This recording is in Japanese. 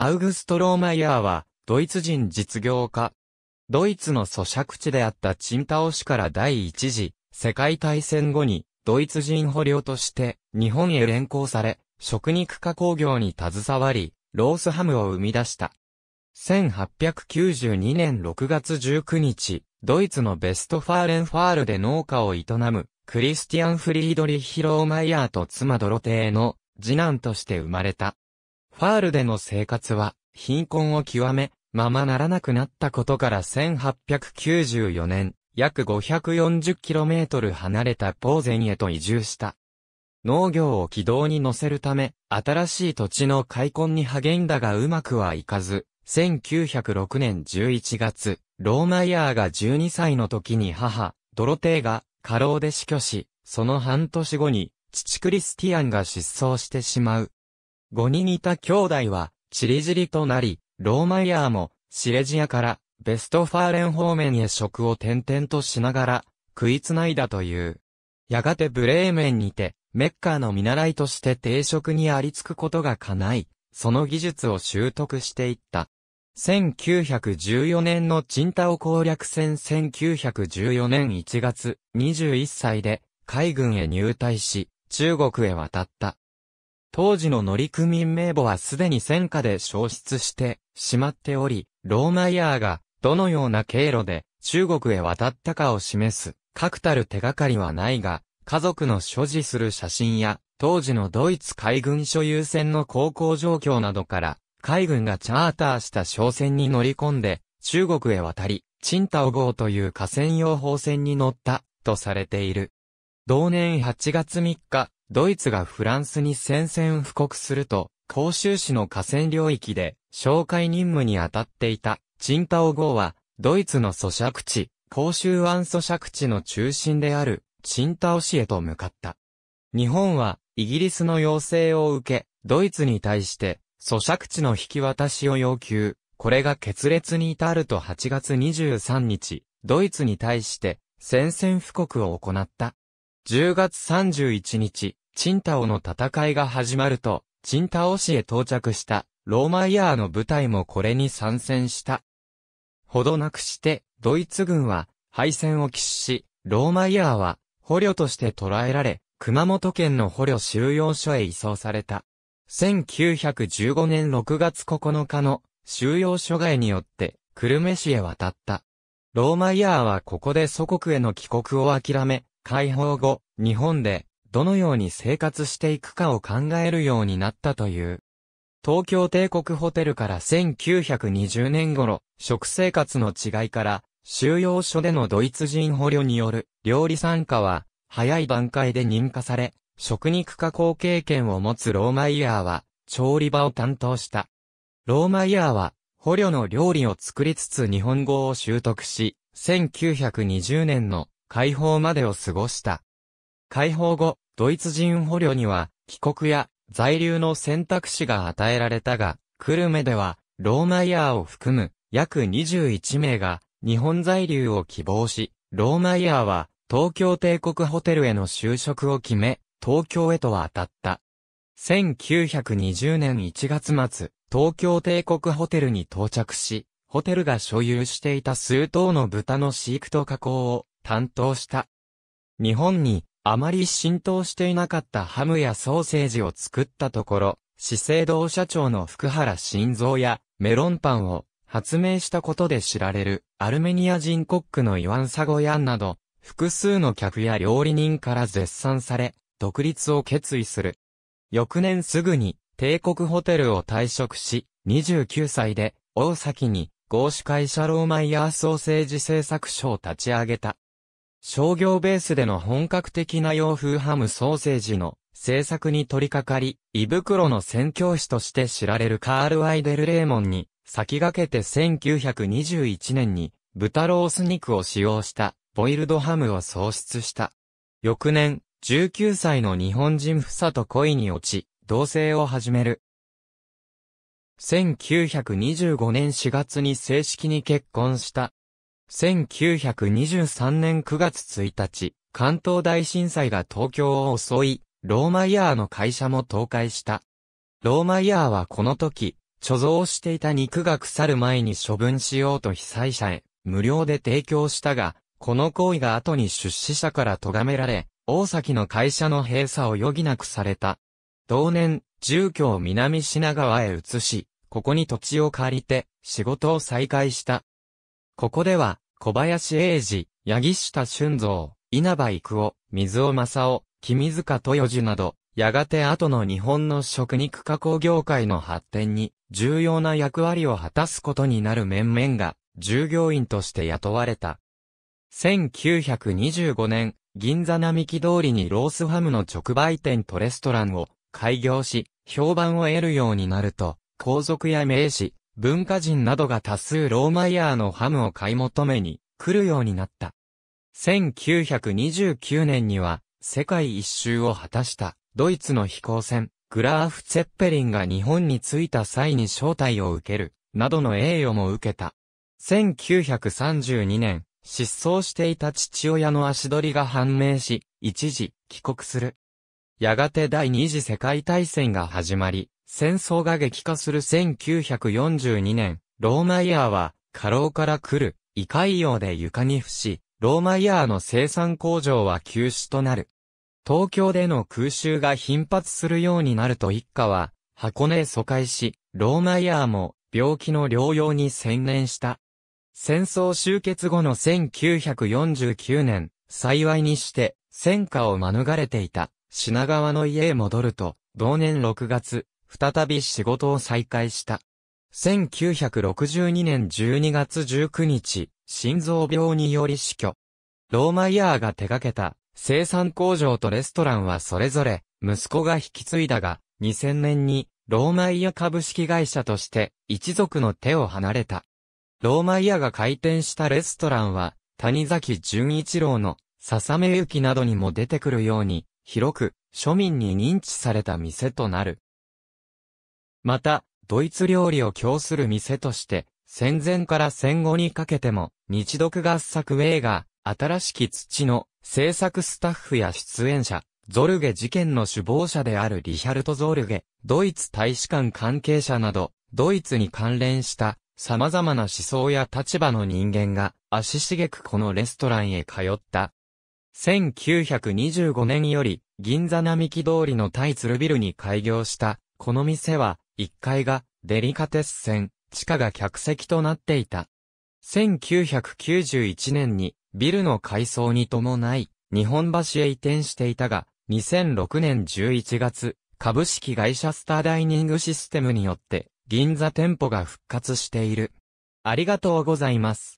アウグスト・ローマイヤーは、ドイツ人実業家。ドイツの咀嚼地であったチンタオ市から第一次世界大戦後に、ドイツ人捕虜として日本へ連行され、食肉加工業に携わり、ロースハムを生み出した。1892年6月19日、ドイツのベストファーレンファールで農家を営む、クリスティアン・フリードリヒ・ローマイヤーと妻ドロテーの次男として生まれた。ファールでの生活は貧困を極め、ままならなくなったことから1894年、約 540km 離れたポーゼンへと移住した。農業を軌道に乗せるため、新しい土地の開墾に励んだがうまくはいかず、1906年11月、ローマイヤーが12歳の時に母、ドロテーが過労で死去し、その半年後に、父クリスティアンが失踪してしまう。五人いた兄弟は、チリジリとなり、ローマイヤーも、シレジアから、ベストファーレン方面へ食を転々としながら、食いつないだという。やがてブレーメンにて、メッカーの見習いとして定食にありつくことが叶い、その技術を習得していった。1914年のチンタオ攻略戦1914年1月、21歳で、海軍へ入隊し、中国へ渡った。当時の乗組員名簿はすでに戦火で消失してしまっており、ローマイヤーがどのような経路で中国へ渡ったかを示す確たる手がかりはないが、家族の所持する写真や当時のドイツ海軍所有船の航行状況などから海軍がチャーターした商船に乗り込んで中国へ渡り、チンタオ号という河川用砲船に乗ったとされている。同年8月3日、ドイツがフランスに宣戦布告すると、広州市の河川領域で、紹介任務に当たっていた、チンタオ号は、ドイツの咀嚼地、広州湾咀嚼地の中心である、チンタオ市へと向かった。日本は、イギリスの要請を受け、ドイツに対して、咀嚼地の引き渡しを要求。これが決裂に至ると8月23日、ドイツに対して、宣戦布告を行った。10月31日、チンタオの戦いが始まると、チンタオ市へ到着したローマイヤーの部隊もこれに参戦した。ほどなくして、ドイツ軍は敗戦を喫し、ローマイヤーは捕虜として捕らえられ、熊本県の捕虜収容所へ移送された。1915年6月9日の収容所外によって久留米市へ渡った。ローマイヤーはここで祖国への帰国を諦め、解放後、日本でどのように生活していくかを考えるようになったという。東京帝国ホテルから1920年頃、食生活の違いから、収容所でのドイツ人捕虜による料理参加は、早い段階で認可され、食肉加工経験を持つローマイヤーは、調理場を担当した。ローマイヤーは、捕虜の料理を作りつつ日本語を習得し、1920年の解放までを過ごした。解放後、ドイツ人捕虜には、帰国や在留の選択肢が与えられたが、久留米では、ローマイヤーを含む約21名が日本在留を希望し、ローマイヤーは東京帝国ホテルへの就職を決め、東京へと渡った。1920年1月末、東京帝国ホテルに到着し、ホテルが所有していた数頭の豚の飼育と加工を担当した。日本にあまり浸透していなかったハムやソーセージを作ったところ、資生堂社長の福原晋三やメロンパンを発明したことで知られるアルメニア人コックのイワン・サゴヤンなど、複数の客や料理人から絶賛され、独立を決意する。翌年すぐに帝国ホテルを退職し、29歳で大崎に合資会社ローマイヤーソーセージ製作所を立ち上げた。商業ベースでの本格的な洋風ハムソーセージの製作に取り掛かり、胃袋の宣教師として知られるカール・アイデル・レーモンに、先駆けて1921年に、豚ロース肉を使用した、ボイルドハムを創出した。翌年、19歳の日本人ふさと恋に落ち、同棲を始める。1925年4月に正式に結婚した1923年9月1日、関東大震災が東京を襲い、ローマイヤーの会社も倒壊した。ローマイヤーはこの時、貯蔵していた肉が腐る前に処分しようと被災者へ、無料で提供したが、この行為が後に出資者から咎められ、大崎の会社の閉鎖を余儀なくされた。同年、住居を南品川へ移し、ここに土地を借りて、仕事を再開した。ここでは、小林英二、八木下俊造、稲葉育夫、水尾正夫、君塚豊樹など、やがて後の日本の食肉加工業界の発展に重要な役割を果たすことになる面々が従業員として雇われた。1925年、銀座並木通りにロースハムの直売店とレストランを開業し、評判を得るようになると、皇族や名士、文化人などが多数ローマイヤーのハムを買い求めに来るようになった。1929年には世界一周を果たしたドイツの飛行船グラーフ・ツェッペリンが日本に着いた際に招待を受けるなどの栄誉も受けた。1932年、失踪していた父親の足取りが判明し、一時帰国する。やがて第二次世界大戦が始まり、戦争が激化する1942年、ローマイヤーは、過労から来る、胃潰瘍で床に伏し、ローマイヤーの生産工場は休止となる。東京での空襲が頻発するようになると一家は、箱根へ疎開し、ローマイヤーも病気の療養に専念した。戦争終結後の1949年、幸いにして、戦火を免れていた、品川の家へ戻ると、同年6月、再び仕事を再開した。1962年12月19日、心臓病により死去。ローマイヤーが手掛けた生産工場とレストランはそれぞれ息子が引き継いだが、2000年にローマイヤ株式会社として一族の手を離れた。ローマイヤが開店したレストランは、谷崎潤一郎の笹目雪などにも出てくるように、広く庶民に認知された店となる。また、ドイツ料理を供する店として、戦前から戦後にかけても、日読合作映画、新しき土の制作スタッフや出演者、ゾルゲ事件の首謀者であるリヒャルト・ゾルゲ、ドイツ大使館関係者など、ドイツに関連した様々な思想や立場の人間が足しげくこのレストランへ通った。1925年より銀座並木通りのタイツルビルに開業したこの店は1階がデリカテッセン、地下が客席となっていた。1991年にビルの改装に伴い、日本橋へ移転していたが、2006年11月、株式会社スターダイニングシステムによって、銀座店舗が復活している。ありがとうございます。